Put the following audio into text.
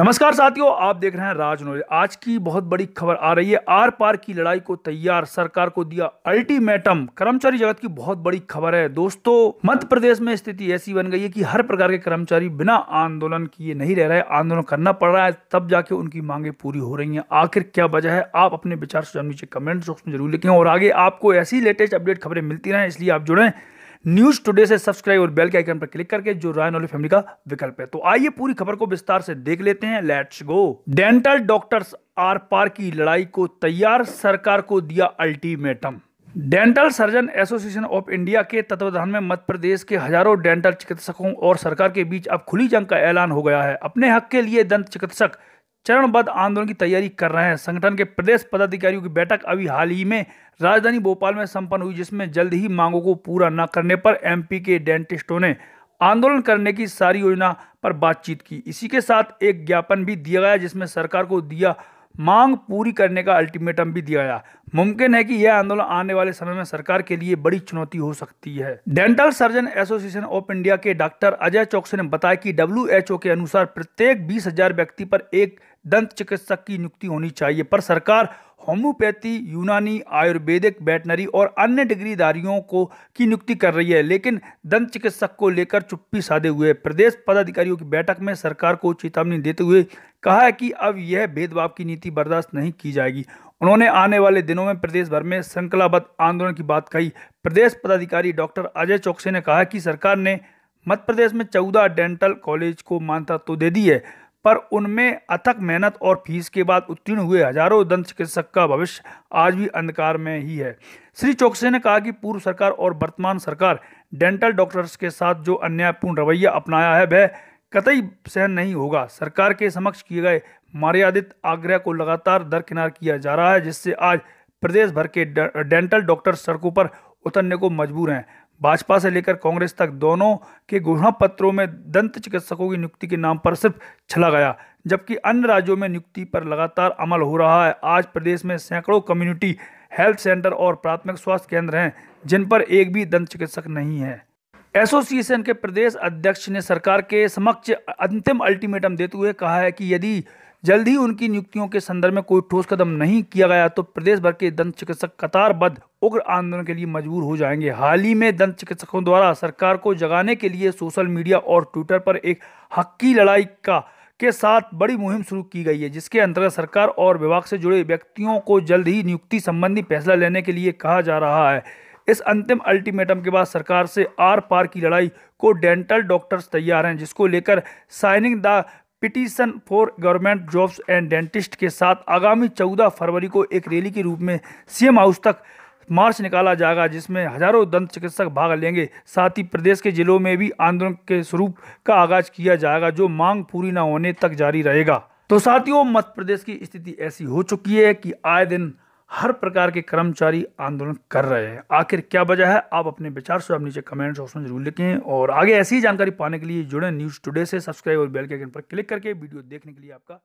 नमस्कार साथियों आप देख रहे हैं राज आज की बहुत बड़ी खबर आ रही है आर पार की लड़ाई को तैयार सरकार को दिया अल्टीमेटम कर्मचारी जगत की बहुत बड़ी खबर है दोस्तों मध्य प्रदेश में स्थिति ऐसी बन गई है कि हर प्रकार के कर्मचारी बिना आंदोलन किए नहीं रह रहे आंदोलन करना पड़ रहा है तब जाके उनकी मांगे पूरी हो रही है आखिर क्या वजह है आप अपने विचार सुझाव नीचे कमेंट बॉक्स में जरूर लिखें और आगे आपको ऐसी लेटेस्ट अपडेट खबरें मिलती रहे इसलिए आप जुड़े न्यूज टुडे से सब्सक्राइब और बेल के आइकन पर क्लिक करके जो रॉयन ऑली फैमिली का विकल्प है तो आइए पूरी खबर को विस्तार से देख लेते हैं लेट्स गो डेंटल डॉक्टर्स आर पार की लड़ाई को तैयार सरकार को दिया ultimatum dental surgeon association of India के तत्वाधान में मध्य प्रदेश के हजारों डेंटल चिकित्सकों और सरकार के बीच अब खुली जंग का ऐलान हो गया है अपने हक के लिए दंत चिकित्सक चरणबद्ध आंदोलन की तैयारी कर रहे हैं संगठन के प्रदेश पदाधिकारियों की बैठक अभी हाल ही में राजधानी भोपाल में संपन्न हुई जिसमें जल्द ही मांगों को पूरा न करने पर एमपी के डेंटिस्टों ने आंदोलन करने की सारी योजना पर बातचीत की इसी के साथ एक ज्ञापन भी दिया गया जिसमें सरकार को दिया मांग पूरी करने का अल्टीमेटम भी दिया गया मुमकिन है कि यह आंदोलन आने वाले समय में सरकार के लिए बड़ी चुनौती हो सकती है dental surgeon association of India के डॉक्टर अजय चौकसे ने बताया कि डब्ल्यू के अनुसार प्रत्येक बीस व्यक्ति पर एक दंत चिकित्सक की नियुक्ति होनी चाहिए पर सरकार होम्योपैथी यूनानी आयुर्वेदिक वेटनरी और अन्य डिग्रीधारियों को की नियुक्ति कर रही है लेकिन दंत चिकित्सक को लेकर चुप्पी साधे हुए प्रदेश पदाधिकारियों की बैठक में सरकार को चेतावनी देते हुए कहा है कि अब यह भेदभाव की नीति बर्दाश्त नहीं की जाएगी उन्होंने आने वाले दिनों में प्रदेश भर में श्रृंखलाबद्ध आंदोलन की बात कही प्रदेश पदाधिकारी डॉक्टर अजय चौकसे ने कहा कि सरकार ने मध्य प्रदेश में चौदह डेंटल कॉलेज को मान्यता तो दे दी है पर उनमें अथक मेहनत और फीस के बाद उत्तीर्ण हुए हजारों दंत चिकित्सक का भविष्य आज भी अंधकार में ही है श्री चौकसे ने कहा कि पूर्व सरकार और वर्तमान सरकार डेंटल डॉक्टर्स के साथ जो अन्यायपूर्ण रवैया अपनाया है वह कतई सहन नहीं होगा सरकार के समक्ष किए गए मर्यादित आग्रह को लगातार दरकिनार किया जा रहा है जिससे आज प्रदेश भर के डेंटल डॉक्टर्स सड़कों पर उतरने को मजबूर हैं भाजपा से लेकर कांग्रेस तक दोनों के घोषणा पत्रों में दंत चिकित्सकों की नियुक्ति के नाम पर सिर्फ छला गया जबकि अन्य राज्यों में नियुक्ति पर लगातार अमल हो रहा है आज प्रदेश में सैकड़ों कम्युनिटी हेल्थ सेंटर और प्राथमिक स्वास्थ्य केंद्र हैं जिन पर एक भी दंत चिकित्सक नहीं है एसोसिएशन के प्रदेश अध्यक्ष ने सरकार के समक्ष अंतिम अल्टीमेटम देते हुए कहा है कि यदि जल्द ही उनकी नियुक्तियों के संदर्भ में कोई ठोस कदम नहीं किया गया तो प्रदेश भर के दंत चिकित्सक कतारबद्ध उग्र आंदोलन के लिए मजबूर हो जाएंगे हाल ही में दंत चिकित्सकों द्वारा सरकार को जगाने के लिए सोशल मीडिया और ट्विटर पर एक हक्की लड़ाई का के साथ बड़ी मुहिम शुरू की गई है जिसके अंतर्गत सरकार और विभाग से जुड़े व्यक्तियों को जल्द ही नियुक्ति संबंधी फैसला लेने के लिए कहा जा रहा है इस अंतिम अल्टीमेटम के बाद सरकार से आर पार की लड़ाई को डेंटल डॉक्टर्स तैयार हैं जिसको लेकर signing the petition for government jobs and dentist के साथ आगामी 14 फरवरी को एक रैली के रूप में सीएम हाउस तक मार्च निकाला जाएगा जिसमें हजारों दंत चिकित्सक भाग लेंगे साथ ही प्रदेश के जिलों में भी आंदोलन के स्वरूप का आगाज किया जाएगा जो मांग पूरी न होने तक जारी रहेगा तो साथियों मध्य प्रदेश की स्थिति ऐसी हो चुकी है कि आए दिन हर प्रकार के कर्मचारी आंदोलन कर रहे हैं आखिर क्या वजह है आप अपने विचार से आप नीचे कमेंट ऑप्शन में जरूर लिखें और आगे ऐसी ही जानकारी पाने के लिए जुड़े न्यूज़ टुडे से सब्सक्राइब और बेल के आइकन पर क्लिक करके वीडियो देखने के लिए आपका